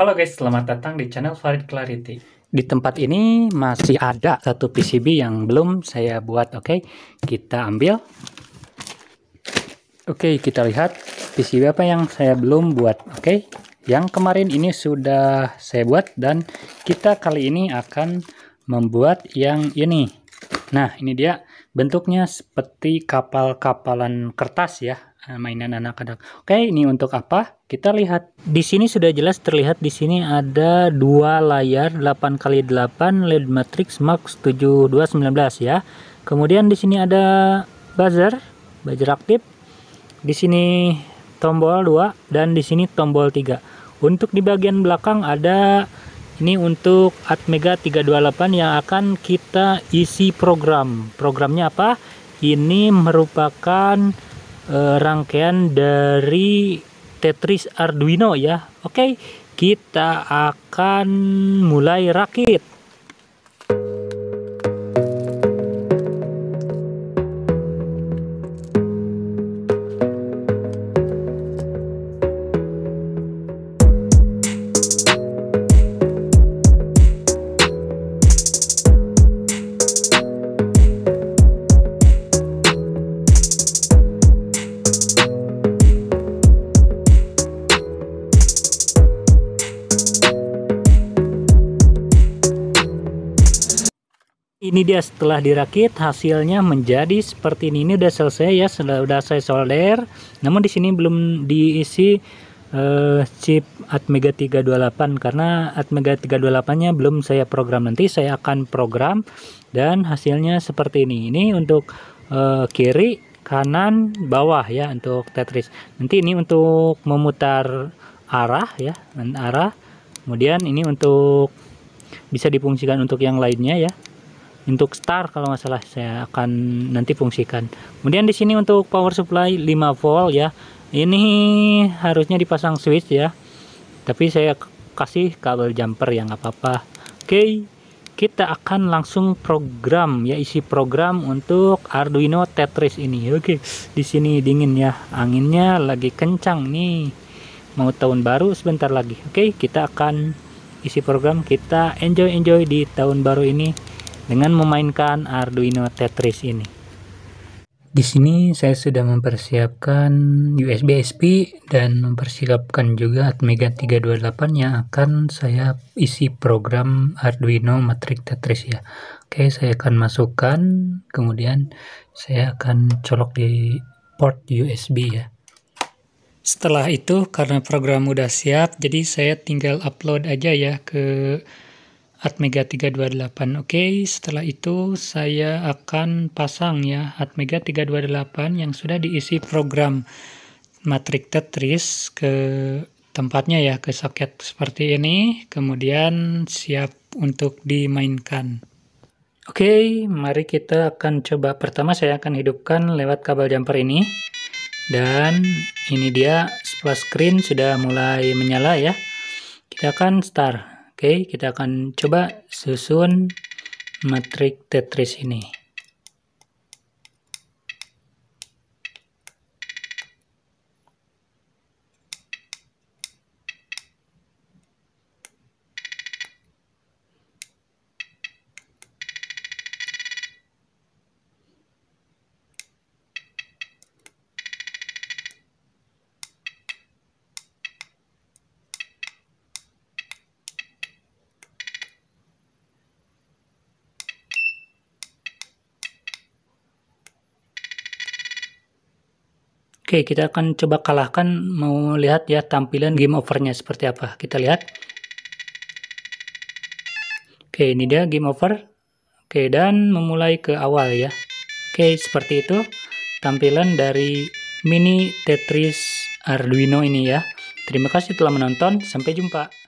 Halo guys, selamat datang di channel Farid Clarity. Di tempat ini masih ada satu PCB yang belum saya buat, oke? Okay? Kita ambil. Oke, okay, kita lihat PCB apa yang saya belum buat, oke? Okay? Yang kemarin ini sudah saya buat dan kita kali ini akan membuat yang ini. Nah, ini dia Bentuknya seperti kapal-kapalan kertas ya, eh, mainan anak-anak. Oke, ini untuk apa? Kita lihat. Di sini sudah jelas terlihat di sini ada dua layar 8 kali 8 LED matrix Max 7219 ya. Kemudian di sini ada buzzer, buzzer aktif. Di sini tombol 2 dan di sini tombol 3. Untuk di bagian belakang ada ini untuk Atmega 328 yang akan kita isi program. Programnya apa? Ini merupakan e, rangkaian dari Tetris Arduino ya. Oke, kita akan mulai rakit. Ini dia setelah dirakit hasilnya menjadi seperti ini. Ini udah selesai ya, sudah udah saya solder. Namun di sini belum diisi uh, chip Atmega 328 karena Atmega 328-nya belum saya program. Nanti saya akan program dan hasilnya seperti ini. Ini untuk uh, kiri, kanan, bawah ya untuk Tetris. Nanti ini untuk memutar arah ya, arah. Kemudian ini untuk bisa difungsikan untuk yang lainnya ya untuk start kalau masalah saya akan nanti fungsikan kemudian di sini untuk power supply 5 volt ya ini harusnya dipasang switch ya tapi saya kasih kabel jumper yang apa-apa oke okay. kita akan langsung program ya isi program untuk Arduino Tetris ini oke okay. di sini dingin ya anginnya lagi kencang nih mau tahun baru sebentar lagi oke okay. kita akan isi program kita enjoy enjoy di tahun baru ini dengan memainkan Arduino Tetris ini. Di sini saya sudah mempersiapkan USB SP dan mempersiapkan juga Atmega 328 yang akan saya isi program Arduino Matrix Tetris ya. Oke, saya akan masukkan, kemudian saya akan colok di port USB ya. Setelah itu karena program udah siap, jadi saya tinggal upload aja ya ke Atmega 328 oke okay, setelah itu saya akan pasang ya Atmega 328 yang sudah diisi program matrik Tetris ke tempatnya ya ke soket seperti ini kemudian siap untuk dimainkan oke okay, mari kita akan coba pertama saya akan hidupkan lewat kabel jumper ini dan ini dia splash screen sudah mulai menyala ya kita akan start Oke, kita akan coba susun matrik Tetris ini. Oke, kita akan coba kalahkan mau lihat ya tampilan game overnya seperti apa. Kita lihat. Oke, ini dia game over. Oke, dan memulai ke awal ya. Oke, seperti itu tampilan dari mini Tetris Arduino ini ya. Terima kasih telah menonton, sampai jumpa.